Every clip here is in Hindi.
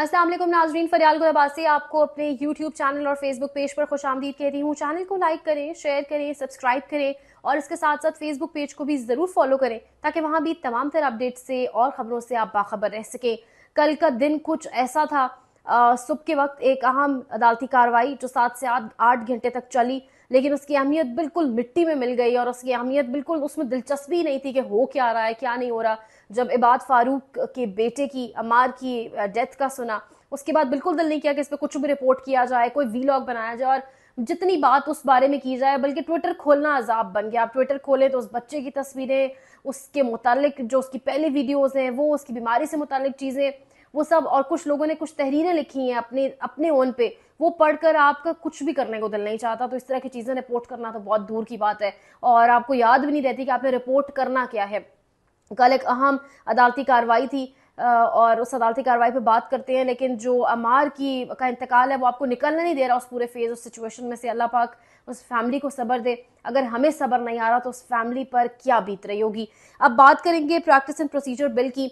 असलम नाजरीन फरियाल गुलाबाज आपको अपने YouTube चैनल और Facebook पेज पर खुश आमदीद रही हूँ चैनल को लाइक करें शेयर करें सब्सक्राइब करें और इसके साथ साथ Facebook पेज को भी ज़रूर फॉलो करें ताकि वहाँ भी तमाम तर अपडेट से और ख़बरों से आप बाखबर रह सकें कल का दिन कुछ ऐसा था सुबह के वक्त एक अहम अदालती कार्रवाई जो सात से आठ घंटे तक चली लेकिन उसकी अहमियत बिल्कुल मिट्टी में मिल गई और उसकी अहमियत बिल्कुल उसमें दिलचस्पी नहीं थी कि हो क्या रहा है क्या नहीं हो रहा जब इबाद फारूक के बेटे की अमार की डेथ का सुना उसके बाद बिल्कुल दिल नहीं किया कि इस पर कुछ भी रिपोर्ट किया जाए कोई वीलॉग बनाया जाए और जितनी बात उस बारे में की जाए बल्कि ट्विटर खोलना अजाब बन गया आप ट्विटर खोलें तो उस बच्चे की तस्वीरें उसके मुतालिक जो उसकी पहले वीडियोज़ हैं वो उसकी बीमारी से मुतालिक चीज़ें वो सब और कुछ लोगों ने कुछ तहरीरें लिखी हैं अपने अपने ओन पे वो पढ़कर आपका कुछ भी करने को दिल नहीं चाहता तो इस तरह की चीज़ें रिपोर्ट करना तो बहुत दूर की बात है और आपको याद भी नहीं रहती कि आपने रिपोर्ट करना क्या है कल एक अहम अदालती कार्रवाई थी और उस अदालती कार्रवाई पे बात करते हैं लेकिन जो अमार की का इंतकाल है वो आपको निकलना नहीं दे रहा उस पूरे फेज उस सिचुएशन में से अल्लाह पाक उस फैमिली को सबर दे अगर हमें सबर नहीं आ रहा तो उस फैमिली पर क्या बीत रही होगी अब बात करेंगे प्रैक्टिस एंड प्रोसीजर बिल की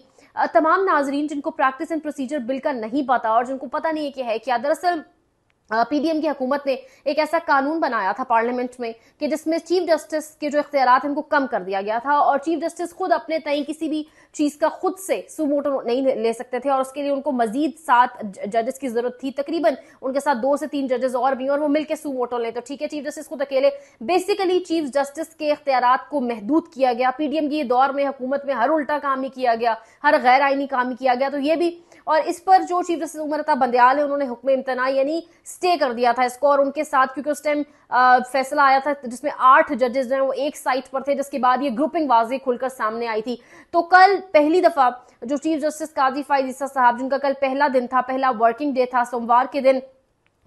तमाम नाजरीन जिनको प्रैक्टिस एंड प्रोसीजर बिल का नहीं पता और जिनको पता नहीं है कि है क्या दरअसल पीडीएम की हुकूमत ने एक ऐसा कानून बनाया था पार्लियामेंट में कि जिसमें चीफ जस्टिस के जो इख्तियार उनको कम कर दिया गया था और चीफ जस्टिस खुद अपने तय किसी भी चीज़ का खुद से सुमोटो नहीं ले सकते थे और उसके लिए उनको मजीद सात जजेस की जरूरत थी तकरीबन उनके साथ दो से तीन जजेस और भी और वो मिलकर सुमोटो लें तो ठीक है चीफ जस्टिस खुद अकेले बेसिकली चीफ जस्टिस के इख्तियार को महदूद किया गया पीडीएम के दौर में हुकूमत में हर उल्टा काम ही किया गया हर गैर आइनी काम ही किया गया तो ये भी और इस पर जो चीफ जस्टिस उमरता बंदयाल है उन्होंने हुक्म इम्तना यानी स्टे कर दिया था इसको और उनके साथ क्योंकि उस टाइम फैसला आया था जिसमें आठ जजेस जो है वो एक साइट पर थे जिसके बाद ये ग्रुपिंग वाजी खुलकर सामने आई थी तो कल पहली दफा जो चीफ जस्टिस काजी फायदीसा साहब जिनका कल पहला दिन था पहला वर्किंग डे था सोमवार के दिन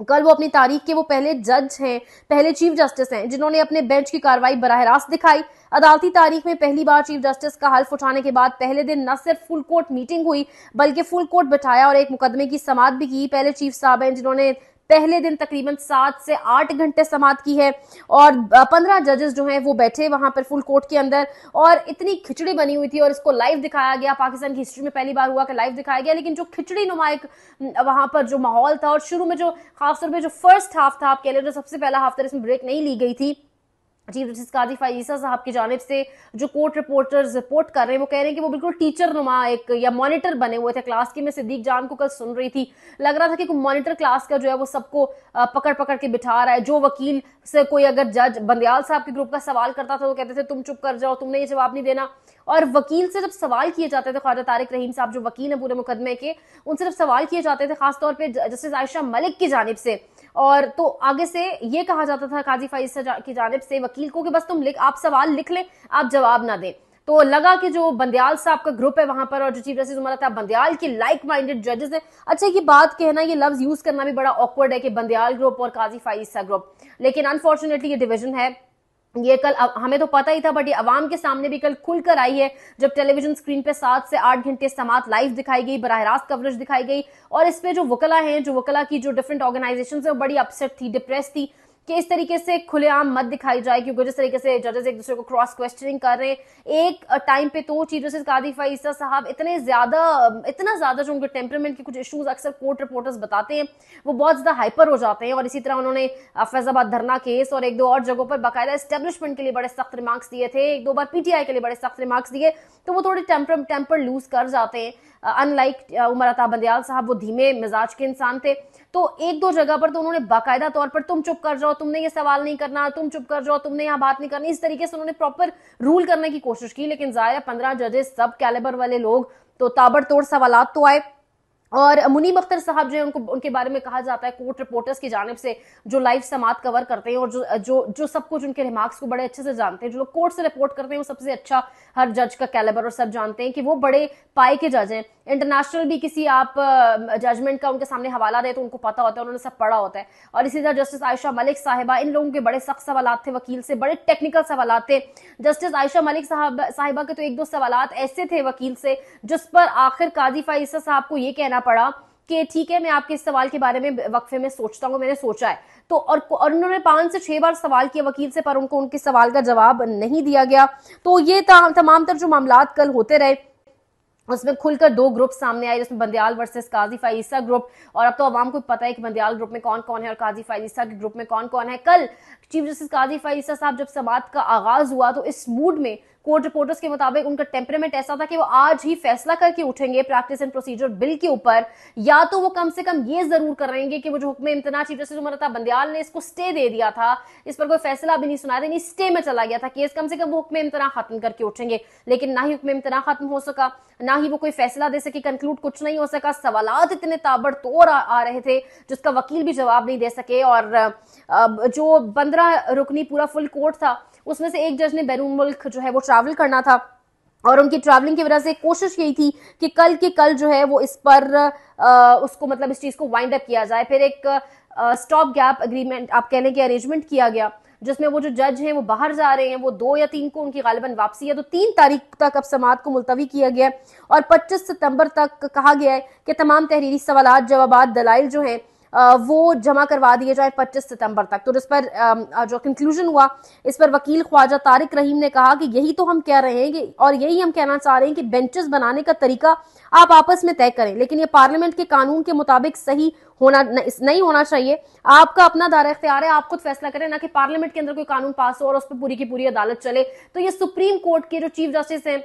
कल वो अपनी तारीख के वो पहले जज हैं पहले चीफ जस्टिस हैं जिन्होंने अपने बेंच की कार्रवाई बरह रास्त दिखाई अदालती तारीख में पहली बार चीफ जस्टिस का हल्फ उठाने के बाद पहले दिन न सिर्फ फुल कोर्ट मीटिंग हुई बल्कि फुल कोर्ट बिठाया और एक मुकदमे की समाप्त भी की पहले चीफ साहब हैं जिन्होंने पहले दिन तकरीबन सात से आठ घंटे समाप्त की है और पंद्रह जजेस जो हैं वो बैठे वहां पर फुल कोर्ट के अंदर और इतनी खिचड़ी बनी हुई थी और इसको लाइव दिखाया गया पाकिस्तान की हिस्ट्री में पहली बार हुआ कि लाइव दिखाया गया लेकिन जो खिचड़ी नुमा एक वहां पर जो माहौल था और शुरू में जो खासतौर पर जो फर्स्ट हाफ था आप कह लो तो जो सबसे पहला हाफ था तो इसमें ब्रेक नहीं ली गई थी चीफ जस्टिस काजी फाइसा साहब की जानब से जो कोर्ट रिपोर्टर्स रिपोर्ट कर रहे हैं वो कह रहे हैं कि वो बिल्कुल टीचर नुमा एक या मॉनिटर बने हुए थे क्लास की मैं सिद्दीक जान को कल सुन रही थी लग रहा था कि मॉनिटर क्लास का जो है वो सबको पकड़ पकड़ के बिठा रहा है जो वकील से कोई अगर जज बंदयाल साहब के ग्रुप का सवाल करता था वो कहते थे तुम चुप कर जाओ तुमने ये जवाब नहीं देना और वकील से जब सवाल किए जाते थे ख्वाजा तारिक रहीम साहब जो वकील हैं पूरे मुकदमे के उनसे जब सवाल किए जाते थे खासतौर पर जस्टिस आयशा मलिक की जानब से और तो आगे से ये कहा जाता था काजी फाइज की जानब से वकील को कि बस तुम लिख आप सवाल लिख लें आप जवाब ना दें तो लगा कि जो बंदयाल साहब का ग्रुप है वहां पर और जो चीफ जस्टिस उमर था बंदयाल के लाइक माइंडेड जजेस हैं अच्छा ये बात कहना ये लफ्ज यूज करना भी बड़ा ऑकवर्ड है कि बंदयाल ग्रुप और काजी फाइसा ग्रुप लेकिन अनफॉर्चुनेटली ये डिवीजन है ये कल हमें तो पता ही था बट ये अवाम के सामने भी कल खुलकर आई है जब टेलीविजन स्क्रीन पे सात से आठ घंटे समात लाइव दिखाई गई बरह रास्त कवरेज दिखाई गई और इस पे जो वकला हैं जो वकला की जो डिफरेंट ऑर्गेनाइजेशन है वो बड़ी अपसेट थी डिप्रेस थी कि इस तरीके से खुलेआम मत दिखाई जाए क्योंकि जिस तरीके से जजेस एक दूसरे को क्रॉस क्वेश्चनिंग कर रहे हैं एक टाइम पे तो चीफ जस्टिस कादी ईसा साहब इतने ज्यादा इतना ज्यादा जो उनके टेम्परमेंट के कुछ इश्यूज अक्सर कोर्ट रिपोर्टर्स बताते हैं वो बहुत ज्यादा हाइपर हो जाते हैं और इसी तरह उन्होंने फैजाबाद धरना केस और एक दो और जगहों पर बाकायदा स्टेब्लिशमेंट के लिए बड़े सख्त रिमार्क्स दिए थे एक दो बार पीटीआई के लिए बड़े सख्त रिमार्क्स दिए तो वो थोड़े टेम्पर टेम्पर लूज कर जाते हैं अनलाइक उमर अता बंदयाल साहब वो धीमे मिजाज के इंसान थे तो एक दो जगह पर तो उन्होंने बाकायदा तौर पर तुम चुप कर जाओ तुमने ये सवाल नहीं करना तुम चुप कर जाओ तुमने यहाँ बात नहीं करनी इस तरीके से उन्होंने प्रॉपर रूल करने की कोशिश की लेकिन जाहिर पंद्रह जजेस सब कैलेबर वाले लोग तो ताबड़तोड़ सवाल तो आए और मुनीम अख्तर साहब जो है उनको उनके बारे में कहा जाता है कोर्ट रिपोर्टर्स की जानब से जो लाइव समात कवर करते हैं और जो जो जो सब कुछ उनके रिमार्क्स को बड़े अच्छे से जानते हैं जो लोग कोर्ट से रिपोर्ट करते हैं वो सबसे अच्छा हर जज का कैलेबर और सब जानते हैं कि वो बड़े पाए के जज हैं इंटरनेशनल भी किसी आप जजमेंट का उनके सामने हवाला दे तो उनको पता होता है उन्होंने सब पढ़ा होता है और इसी तरह जस्टिस आयशा मलिक साहिबा इन लोगों के बड़े सख्त सवाल थे वकील से बड़े टेक्निकल सवाल थे जस्टिस आयशा मलिक साहब साहिबा के तो एक दो सवाल ऐसे थे वकील से जिस पर आखिर काजी फाइसा साहब को ये कहना करना पड़ा कि ठीक है मैं आपके इस सवाल के बारे में वक्फे में सोचता हूँ मैंने सोचा है तो और, और उन्होंने पांच से छह बार सवाल किया वकील से पर उनको उनके सवाल का जवाब नहीं दिया गया तो ये तमाम तर जो मामला कल होते रहे उसमें खुलकर दो ग्रुप सामने आए जिसमें बंदयाल वर्सेस काजी फाइसा ग्रुप और अब तो आवाम को पता है कि बंदयाल ग्रुप में कौन कौन है और काजी फाइसा के ग्रुप में कौन कौन है कल चीफ जस्टिस काजी फाइसा साहब जब समात का आगाज हुआ तो इस मूड में कोर्ट रिपोर्टर्स के मुताबिक उनका टेम्परेमेंट ऐसा था कि वो आज ही फैसला करके उठेंगे प्रैक्टिस एंड प्रोसीजर बिल के ऊपर या तो वो कम से कम ये जरूर करेंगे कि वो जो हुक्म इम्तना चीफ जस्टिस उमरता बंदयाल ने इसको स्टे दे दिया था इस पर कोई फैसला भी नहीं सुनाया था नहीं स्टे में चला गया था केस कम से कम वो हुक्म इम्तना खत्म करके उठेंगे लेकिन ना ही हुक्म इम्तना खत्म हो सका ना ही वो कोई फैसला दे सके कंक्लूड कुछ नहीं हो सका सवाल इतने ताबड़तोड़ आ रहे थे जिसका वकील भी जवाब नहीं दे सके और जो पंद्रह रुकनी पूरा फुल कोर्ट था उसमें से एक जज ने बैरून मुल्क जो है वो ट्रैवल करना था और उनकी ट्रैवलिंग की वजह से कोशिश यही थी कि कल के कल जो है वो इस पर आ, उसको मतलब इस चीज को वाइंड अप किया जाए फिर एक स्टॉप गैप अग्रीमेंट आप कहने के अरेंजमेंट किया गया जिसमें वो जो जज हैं वो बाहर जा रहे हैं वो दो या तीन को उनकी गालिबन वापसी है तो तीन तारीख तक अब समात को मुलतवी किया गया है और पच्चीस सितंबर तक कहा गया है कि तमाम तहरीरी सवाल जवाब दलाइल जो हैं वो जमा करवा दिए जाए 25 सितंबर तक तो इस पर जो कंक्लूजन हुआ इस पर वकील ख्वाजा तारिक रहीम ने कहा कि यही तो हम कह रहे हैं और यही हम कहना चाह रहे हैं कि बेंचेस बनाने का तरीका आप आपस में तय करें लेकिन ये पार्लियामेंट के कानून के मुताबिक सही होना नहीं होना चाहिए आपका अपना दायरा इख्तियार है आप खुद फैसला करें ना कि पार्लियामेंट के अंदर कोई कानून पास हो और उस पर पूरी की पूरी अदालत चले तो ये सुप्रीम कोर्ट के जो चीफ जस्टिस हैं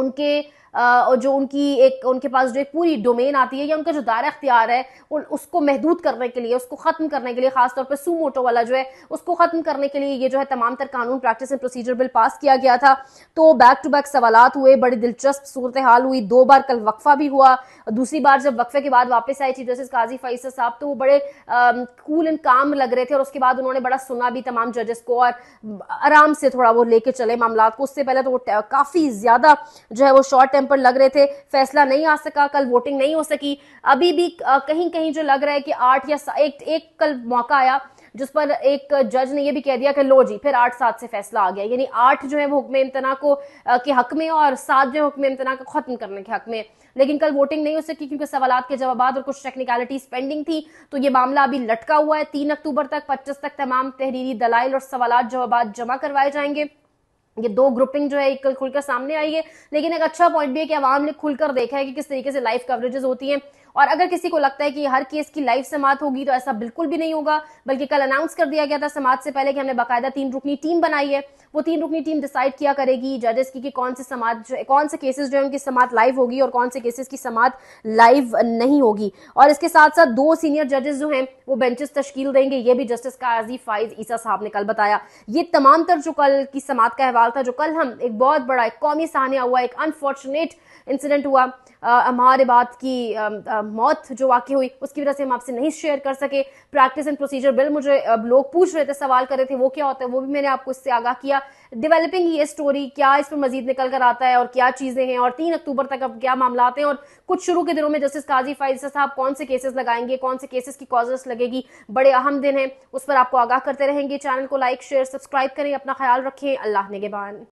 उनके और जो उनकी एक उनके पास जो एक पूरी डोमेन आती है या उनका जो दायरा अख्तियार है उन उसको महदूद करने के लिए उसको ख़त्म करने के लिए खासतौर पर सू मोटो वाला जो है उसको ख़त्म करने के लिए ये जो है तमाम तर कानून practice and procedure bill pass किया गया था तो बैक टू बैक सवाल हुए बड़ी दिलचस्प सूरत हाल हुई दो बार कल वक्फा भी हुआ दूसरी बार जब वक्फे के बाद वापस आए चीफ जस्टिस काजी फैसल साहब तो वो बड़े कूल एंड काम लग रहे थे और उसके बाद उन्होंने बड़ा सुना भी तमाम जजेस को और आराम से थोड़ा वो लेके चले मामला को उससे पहले तो वो काफ़ी ज़्यादा जो है वो शॉर्ट पर लग रहे थे फैसला नहीं आ सका कल वोटिंग नहीं हो सकी अभी भी कहीं कहीं जो लग रहा है कि आठ या एक एक कल मौका आया जिस पर एक जज ने यह भी कह दिया कि लो जी फिर आठ सात से फैसला आ गया यानी आठ जो है वो हुक्म इम्तना को के हक में और सात जो है हुक्म इम्तना को खत्म करने के हक में लेकिन कल वोटिंग नहीं हो सकी क्योंकि सवाल के जवाब और कुछ टेक्निकलिटीज पेंडिंग थी तो ये मामला अभी लटका हुआ है तीन अक्टूबर तक पच्चीस तक तमाम तहरीरी दलाइल और सवाल जवाब जमा करवाए जाएंगे ये दो ग्रुपिंग जो है एक खुलकर सामने आई है लेकिन एक अच्छा पॉइंट भी है कि आवाम ने खुलकर देखा है कि किस तरीके से लाइव कवरेजेस होती हैं और अगर किसी को लगता है कि हर केस की लाइव समात होगी तो ऐसा बिल्कुल भी नहीं होगा बल्कि कल अनाउंस कर दिया गया था समात से पहले कि हमने बाकायदा तीन रुकनी टीम बनाई है वो तीन रुकनी टीम डिसाइड किया करेगी जजेस की कि कौन से समात कौन से केसेस जो है उनकी समात लाइव होगी और कौन से केसेस की समात लाइव नहीं होगी और इसके साथ साथ दो सीनियर जजेस जो हैं वो बेंचेस तश्कील देंगे ये भी जस्टिस काजी फाइज ईसा साहब ने कल बताया ये तमाम तर जो कल की समात का अहवाल था जो कल हम एक बहुत बड़ा एक कौमी सहानिया हुआ एक अनफॉर्चुनेट इंसिडेंट हुआ अमार बात की आ, आ, मौत जो वाकई हुई उसकी वजह से हम आपसे नहीं शेयर कर सके प्रैक्टिस एंड प्रोसीजर बिल मुझे लोग पूछ रहे थे सवाल कर रहे थे वो क्या होता है वो भी मैंने आपको इससे आगाह किया डेवलपिंग ये स्टोरी क्या इस पर मजीद निकल कर आता है और क्या चीजें हैं और तीन अक्टूबर तक अब क्या मामला आते हैं और कुछ शुरू के दिनों में जस्टिस काजी फाइज साहब कौन से केसेस लगाएंगे कौन से केसेस की कॉजेस लगेगी बड़े अहम दिन है उस पर आपको आगाह करते रहेंगे चैनल को लाइक शेयर सब्सक्राइब करें अपना ख्याल रखें अल्लाह नेगेबान